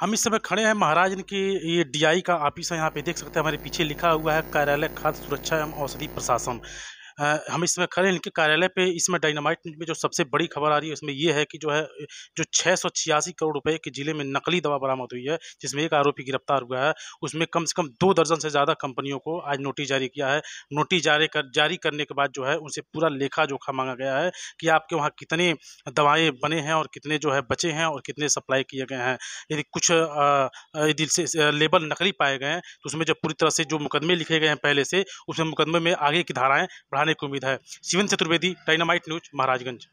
हम इस समय खड़े हैं महाराज की ये डीआई का ऑफिस है यहाँ पे देख सकते हैं हमारे पीछे लिखा हुआ है कार्यालय खाद्य सुरक्षा एवं औषधि प्रशासन हम इस समय खड़े हैं इनके कार्यालय पे इसमें डायनामाइट में जो सबसे बड़ी खबर आ रही है उसमें ये है कि जो है जो छः करोड़ रुपए के जिले में नकली दवा बरामद हुई है जिसमें एक आरोपी गिरफ्तार हुआ है उसमें कम से कम दो दर्जन से ज़्यादा कंपनियों को आज नोटिस जारी किया है नोटिस जारी कर जारी करने के बाद जो है उनसे पूरा लेखा जोखा मांगा गया है कि आपके वहाँ कितने दवाएँ बने हैं और कितने जो है बचे हैं और कितने सप्लाई किए गए हैं यदि कुछ यदि लेबल नकली पाए गए हैं तो उसमें जब पूरी तरह से जो मुकदमे लिखे गए हैं पहले से उसमें मुकदमे में आगे की धाराएँ बढ़ाने को उम्मीद है शिवन चतुर्वेदी डायनामाइट न्यूज महाराजगंज